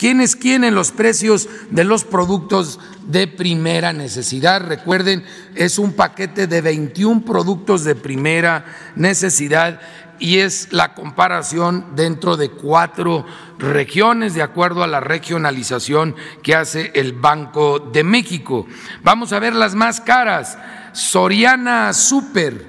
quién es quién en los precios de los productos de primera necesidad. Recuerden, es un paquete de 21 productos de primera necesidad y es la comparación dentro de cuatro regiones de acuerdo a la regionalización que hace el Banco de México. Vamos a ver las más caras. Soriana Super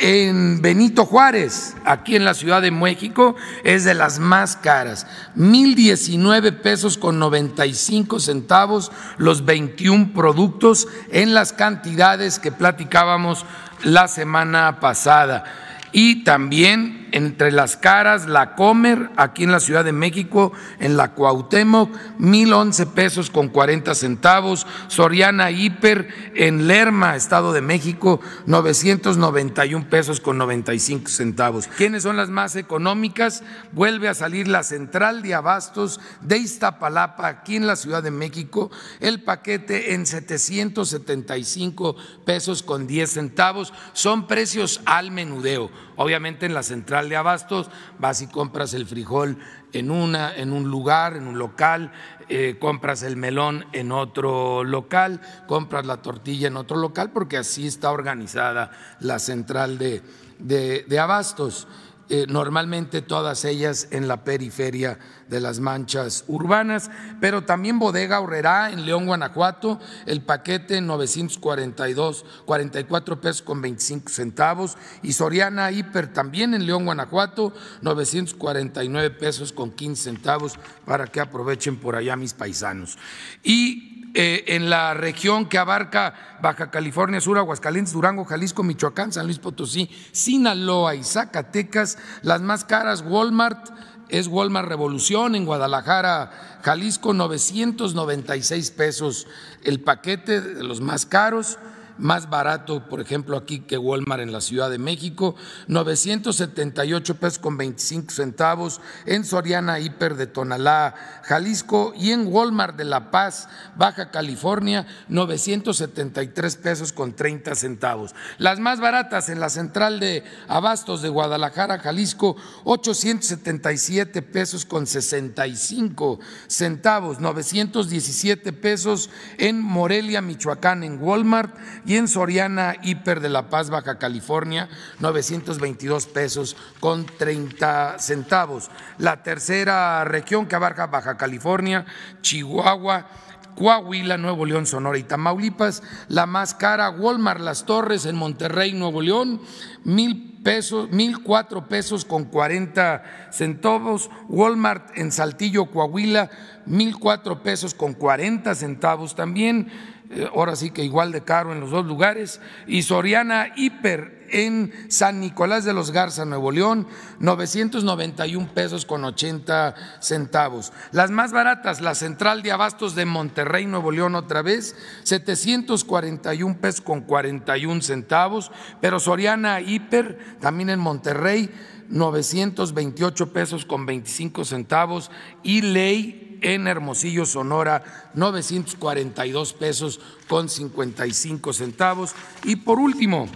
en Benito Juárez, aquí en la Ciudad de México, es de las más caras. 1.019 pesos con 95 centavos los 21 productos en las cantidades que platicábamos la semana pasada. Y también entre Las Caras, la Comer, aquí en la Ciudad de México, en la Cuauhtémoc, 1.011 pesos con 40 centavos, Soriana Hiper, en Lerma, Estado de México, 991 pesos con 95 centavos. ¿Quiénes son las más económicas? Vuelve a salir la Central de Abastos de Iztapalapa, aquí en la Ciudad de México, el paquete en 775 pesos con 10 centavos, son precios al menudeo, obviamente en la Central de abastos, vas y compras el frijol en una, en un lugar, en un local, eh, compras el melón en otro local, compras la tortilla en otro local, porque así está organizada la central de abastos. Eh, normalmente todas ellas en la periferia de las manchas urbanas, pero también Bodega orrerá en León, Guanajuato, el paquete 942, 44 pesos con 25 centavos, y Soriana Hiper también en León, Guanajuato, 949 pesos con 15 centavos para que aprovechen por allá mis paisanos. Y eh, en la región que abarca Baja California Sur, Aguascalientes, Durango, Jalisco, Michoacán, San Luis Potosí, Sinaloa y Zacatecas, las más caras Walmart, es Walmart Revolución en Guadalajara, Jalisco, 996 pesos el paquete de los más caros más barato, por ejemplo, aquí que Walmart en la Ciudad de México, 978 pesos con 25 centavos en Soriana Hiper de Tonalá, Jalisco, y en Walmart de La Paz, Baja California, 973 pesos con 30 centavos. Las más baratas en la central de Abastos de Guadalajara, Jalisco, 877 pesos con 65 centavos, 917 pesos en Morelia, Michoacán, en Walmart y en Soriana Hiper de La Paz, Baja California, 922 pesos con 30 centavos. La tercera región que abarca Baja California, Chihuahua, Coahuila, Nuevo León, Sonora y Tamaulipas. La más cara, Walmart Las Torres en Monterrey, Nuevo León, mil pesos, mil cuatro pesos con 40 centavos. Walmart en Saltillo, Coahuila, mil cuatro pesos con 40 centavos también. Eh, ahora sí que igual de caro en los dos lugares, y Soriana Hiper en San Nicolás de los Garza, Nuevo León, 991 pesos con 80 centavos. Las más baratas, la Central de Abastos de Monterrey, Nuevo León otra vez, 741 pesos con 41 centavos, pero Soriana Hiper también en Monterrey, 928 pesos con 25 centavos y Ley en Hermosillo, Sonora, 942 pesos con 55 centavos. Y por último,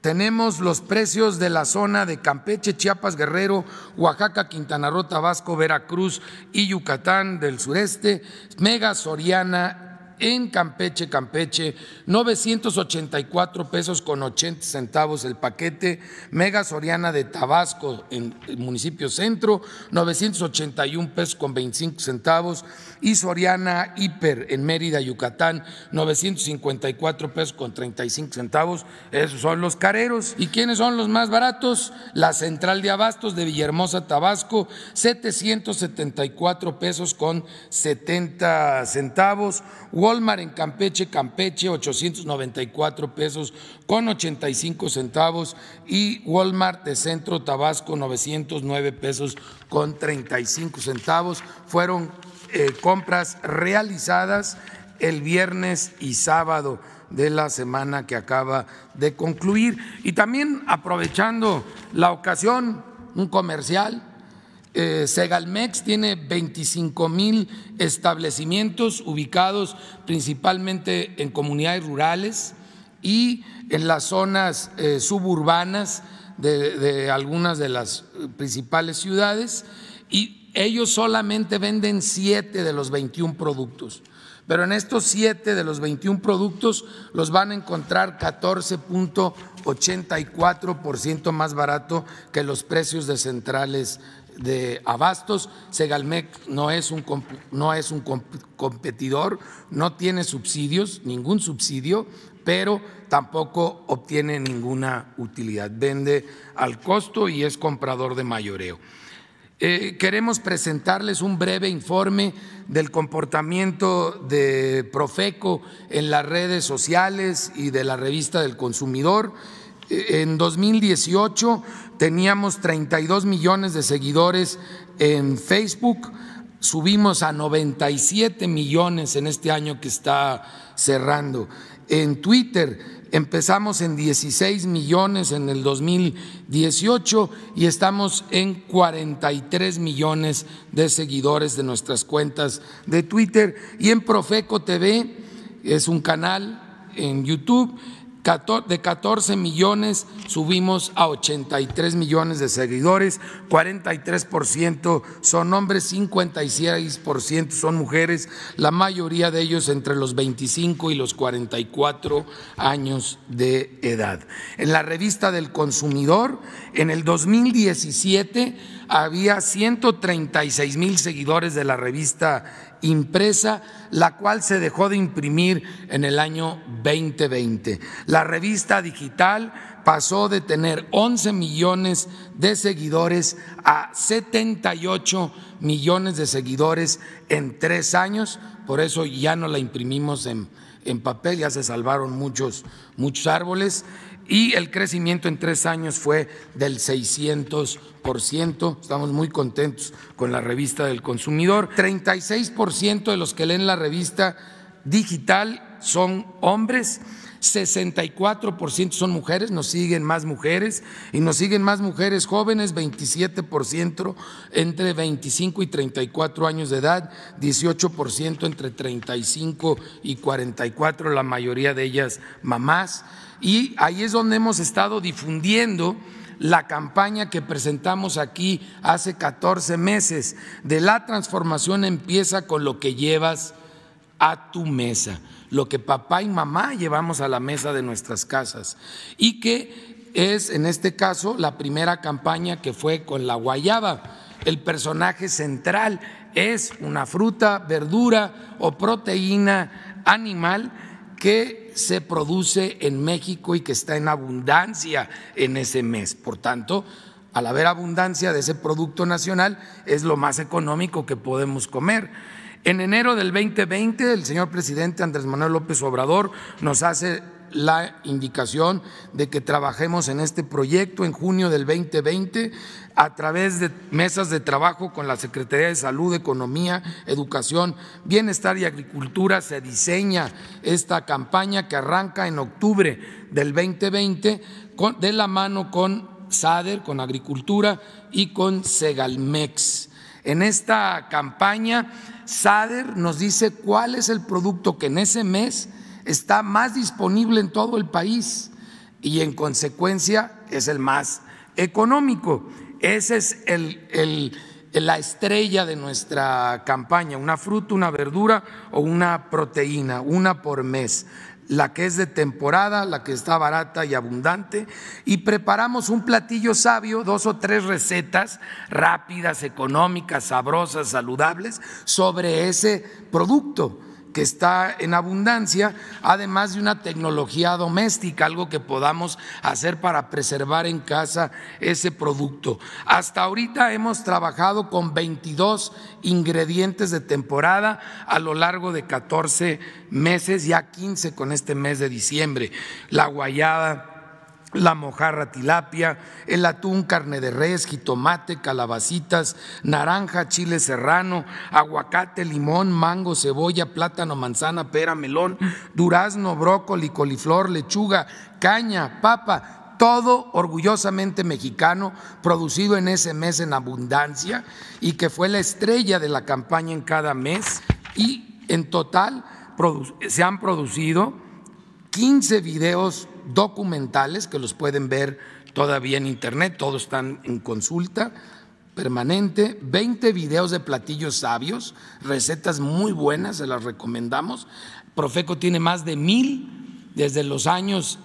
tenemos los precios de la zona de Campeche, Chiapas, Guerrero, Oaxaca, Quintana Roo, Tabasco, Veracruz y Yucatán del sureste, Mega Soriana en Campeche, Campeche, 984 pesos con 80 centavos el paquete, Mega Soriana de Tabasco en el municipio centro, 981 pesos con 25 centavos y Soriana Hiper en Mérida, Yucatán, 954 pesos con 35 centavos, esos son los careros. ¿Y quiénes son los más baratos? La Central de Abastos de Villahermosa, Tabasco, 774 pesos con 70 centavos, Walmart en Campeche, Campeche 894 pesos con 85 centavos y Walmart de Centro Tabasco 909 pesos con 35 centavos. Fueron eh, compras realizadas el viernes y sábado de la semana que acaba de concluir. Y también aprovechando la ocasión, un comercial eh, Segalmex tiene 25 mil establecimientos ubicados principalmente en comunidades rurales y en las zonas eh, suburbanas de, algunas de las eh, principales ciudades y ellos solamente venden siete de los 21 productos pero en estos siete de los 21 productos los van a encontrar 14.84% más barato que los precios de centrales de abastos. Segalmec no es, un, no es un competidor, no tiene subsidios, ningún subsidio, pero tampoco obtiene ninguna utilidad. Vende al costo y es comprador de mayoreo. Eh, queremos presentarles un breve informe del comportamiento de Profeco en las redes sociales y de la revista del consumidor. Eh, en 2018 teníamos 32 millones de seguidores en Facebook, subimos a 97 millones en este año que está cerrando. En Twitter empezamos en 16 millones en el 2018 y estamos en 43 millones de seguidores de nuestras cuentas de Twitter. Y en Profeco TV, es un canal en YouTube, de 14 millones subimos a 83 millones de seguidores, 43% son hombres, 56% son mujeres, la mayoría de ellos entre los 25 y los 44 años de edad. En la revista del consumidor, en el 2017 había 136 mil seguidores de la revista impresa, la cual se dejó de imprimir en el año 2020. La revista digital pasó de tener 11 millones de seguidores a 78 millones de seguidores en tres años, por eso ya no la imprimimos en, papel, ya se salvaron muchos, muchos árboles y el crecimiento en tres años fue del 600%. Por ciento. Estamos muy contentos con la revista del consumidor. 36% por ciento de los que leen la revista digital son hombres 64% son mujeres, nos siguen más mujeres y nos siguen más mujeres jóvenes, 27% entre 25 y 34 años de edad, 18% entre 35 y 44, la mayoría de ellas mamás. Y ahí es donde hemos estado difundiendo la campaña que presentamos aquí hace 14 meses de la transformación empieza con lo que llevas a tu mesa lo que papá y mamá llevamos a la mesa de nuestras casas y que es en este caso la primera campaña que fue con la guayaba. El personaje central es una fruta, verdura o proteína animal que se produce en México y que está en abundancia en ese mes. Por tanto, al haber abundancia de ese producto nacional, es lo más económico que podemos comer en enero del 2020, el señor presidente Andrés Manuel López Obrador nos hace la indicación de que trabajemos en este proyecto en junio del 2020 a través de mesas de trabajo con la Secretaría de Salud, Economía, Educación, Bienestar y Agricultura. Se diseña esta campaña que arranca en octubre del 2020 de la mano con SADER, con Agricultura y con Segalmex. En esta campaña, SADER nos dice cuál es el producto que en ese mes está más disponible en todo el país y en consecuencia es el más económico. esa es la estrella de nuestra campaña, una fruta, una verdura o una proteína, una por mes la que es de temporada, la que está barata y abundante, y preparamos un platillo sabio, dos o tres recetas rápidas, económicas, sabrosas, saludables, sobre ese producto que está en abundancia, además de una tecnología doméstica, algo que podamos hacer para preservar en casa ese producto. Hasta ahorita hemos trabajado con 22 ingredientes de temporada a lo largo de 14 meses, ya 15 con este mes de diciembre. La guayaba la mojarra tilapia, el atún, carne de res, jitomate, calabacitas, naranja, chile serrano, aguacate, limón, mango, cebolla, plátano, manzana, pera, melón, durazno, brócoli, coliflor, lechuga, caña, papa, todo orgullosamente mexicano, producido en ese mes en abundancia y que fue la estrella de la campaña en cada mes. Y en total se han producido 15 videos documentales que los pueden ver todavía en internet, todos están en consulta permanente, 20 videos de platillos sabios, recetas muy buenas, se las recomendamos. Profeco tiene más de mil, desde los años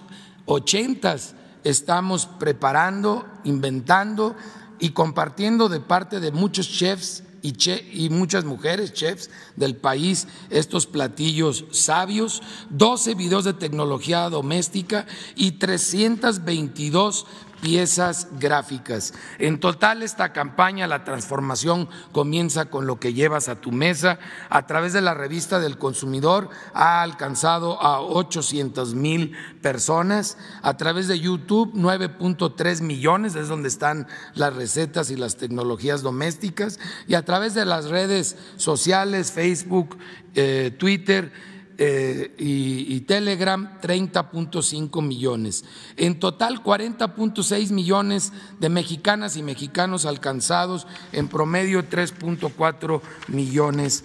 80 estamos preparando, inventando y compartiendo de parte de muchos chefs y, muchas mujeres, chefs del país, estos platillos sabios, 12 videos de tecnología doméstica y 322 piezas gráficas. En total, esta campaña, la transformación, comienza con lo que llevas a tu mesa. A través de la revista del consumidor ha alcanzado a 800 mil personas. A través de YouTube, 9.3 millones, es donde están las recetas y las tecnologías domésticas. Y a través de las redes sociales, Facebook, eh, Twitter, eh, y, y, Telegram 30.5 millones. En total 40.6 millones de mexicanas y mexicanos alcanzados, en promedio 3.4 millones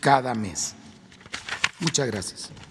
cada mes. Muchas gracias.